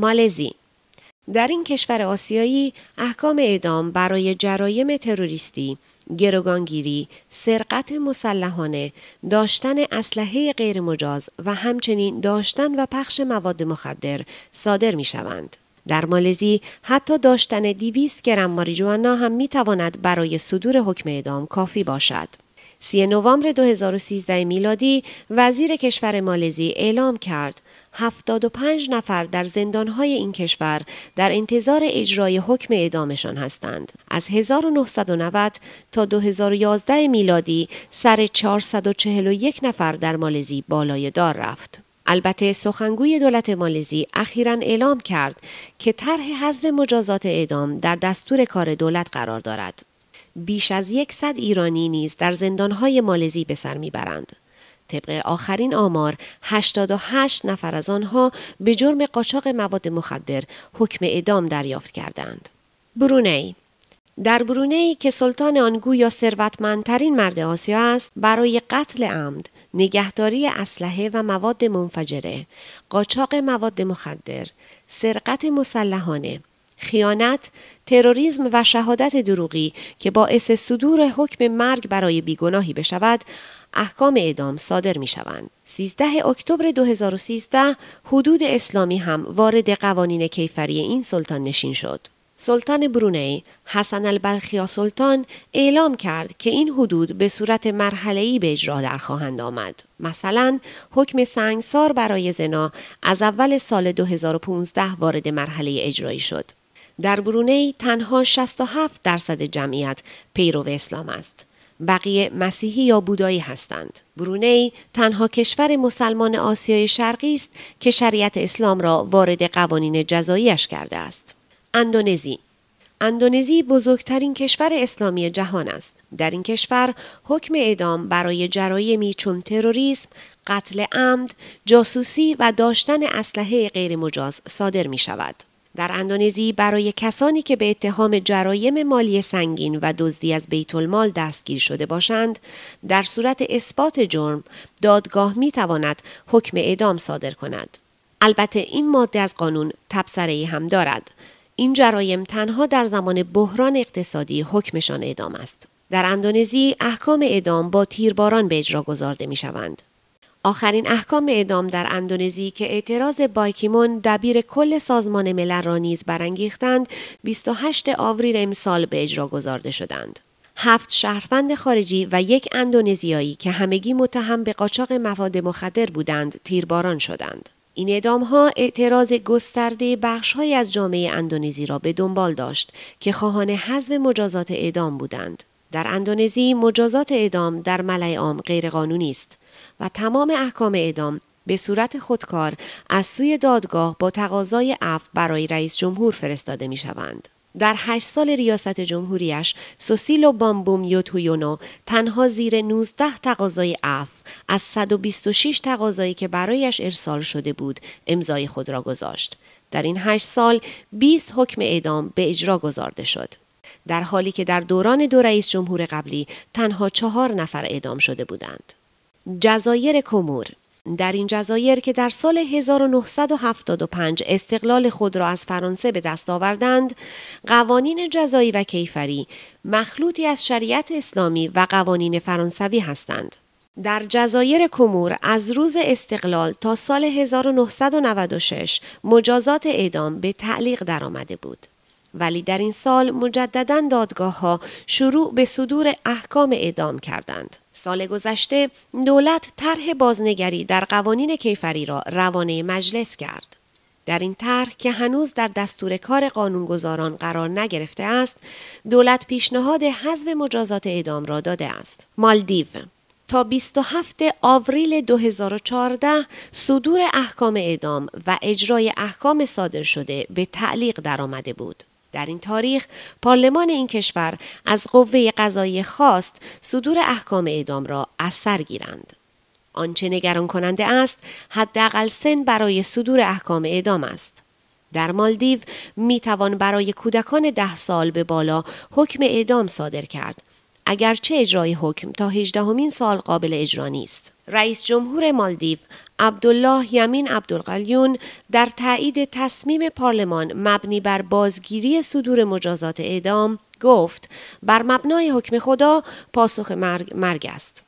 مالزی در این کشور آسیایی احکام اعدام برای جرایم تروریستی، گروگانگیری، سرقت مسلحانه، داشتن اسلحه غیرمجاز و همچنین داشتن و پخش مواد مخدر صادر می شوند. در مالزی حتی داشتن 200 گرم ماریجوانا هم می برای صدور حکم اعدام کافی باشد. سی نوامبر 2013 میلادی وزیر کشور مالزی اعلام کرد 75 نفر در زندانهای این کشور در انتظار اجرای حکم اعدامشان هستند. از 1990 تا 2011 میلادی سر 441 نفر در مالزی بالای دار رفت. البته سخنگوی دولت مالزی اخیرا اعلام کرد که طرح حذف مجازات اعدام در دستور کار دولت قرار دارد. بیش از یکصد ایرانی نیز در زندانهای مالزی به سر میبرند. طبق آخرین آمار 88 نفر از آنها به جرم قاچاق مواد مخدر حکم اعدام دریافت کردند. ای در ای که سلطان آنگو یا ثروتمندترین مرد آسیا است برای قتل عمد نگهداری اسلحه و مواد منفجره قاچاق مواد مخدر سرقت مسلحانه خیانت، تروریسم و شهادت دروغی که باعث صدور حکم مرگ برای بیگناهی بشود، احکام اعدام صادر می شوند. 13 اکتبر 2013 حدود اسلامی هم وارد قوانین کیفری این سلطان نشین شد. سلطان برونی حسن البلخیا سلطان اعلام کرد که این حدود به صورت مرحله‌ای به اجرا در خواهند آمد. مثلا حکم سنگسار برای زنا از اول سال 2015 وارد مرحله اجرایی شد. در ای تنها 67 درصد جمعیت پیرو اسلام است. بقیه مسیحی یا بودایی هستند. ای تنها کشور مسلمان آسیای شرقی است که شریعت اسلام را وارد قوانین جزاییش کرده است. اندونزی اندونزی بزرگترین کشور اسلامی جهان است. در این کشور حکم اعدام برای جرایمی چون تروریسم، قتل عمد، جاسوسی و داشتن اسلحه غیرمجاز صادر می شود. در اندونزی برای کسانی که به اتهام جرایم مالی سنگین و دزدی از بیت المال دستگیر شده باشند در صورت اثبات جرم دادگاه می تواند حکم اعدام صادر کند البته این ماده از قانون تبصره ای هم دارد این جرایم تنها در زمان بحران اقتصادی حکمشان اعدام است در اندونزی احکام اعدام با تیرباران به اجرا گذارده می شوند آخرین احکام اعدام در اندونزی که اعتراض بایکیمون دبیر کل سازمان ملل را نیز برانگیختند 28 آوریل امسال به اجرا گذارده شدند هفت شهروند خارجی و یک اندونزیایی که همگی متهم به قاچاق مواد مخدر بودند تیرباران شدند این اعدام ها اعتراض گسترده بخشهایی از جامعه اندونزی را به دنبال داشت که خواهان حذف مجازات اعدام بودند در اندونزی مجازات اعدام در ملای عام غیرقانونی است و تمام احکام اعدام به صورت خودکار از سوی دادگاه با تقاضای اف برای رئیس جمهور فرستاده می شوند. در هشت سال ریاست جمهوریش سوسیلو بامبوم یوتویونو تنها زیر 19 تقاضای اف از 126 تقاضایی که برایش ارسال شده بود امضای خود را گذاشت. در این هشت سال 20 حکم اعدام به اجرا گذارده شد. در حالی که در دوران دو رئیس جمهور قبلی تنها چهار نفر اعدام شده بودند. جزایر کمور در این جزایر که در سال 1975 استقلال خود را از فرانسه به دست آوردند، قوانین جزایی و کیفری مخلوطی از شریعت اسلامی و قوانین فرانسوی هستند. در جزایر کمور از روز استقلال تا سال 1996 مجازات اعدام به تعلیق آمده بود. ولی در این سال مجددا دادگاه ها شروع به صدور احکام اعدام کردند. سال گذشته دولت طرح بازنگری در قوانین کیفری را روانه مجلس کرد. در این طرح که هنوز در دستور کار قانونگذاران قرار نگرفته است، دولت پیشنهاد حذف مجازات اعدام را داده است. مالدیو تا 27 آوریل 2014 صدور احکام اعدام و اجرای احکام صادر شده به تعلیق درآمده بود. در این تاریخ پارلمان این کشور از قوه قضایی خواست صدور احکام اعدام را از سر گیرند. آنچه نگران کننده است حداقل سن برای صدور احکام اعدام است. در مالدیو می توان برای کودکان ده سال به بالا حکم اعدام صادر کرد اگرچه اجرای حکم تا 18 سال قابل اجرا نیست. رئیس جمهور مالدیو عبدالله یمین عبدالقلیون در تایید تصمیم پارلمان مبنی بر بازگیری صدور مجازات اعدام گفت بر مبنای حکم خدا پاسخ مرگ, مرگ است.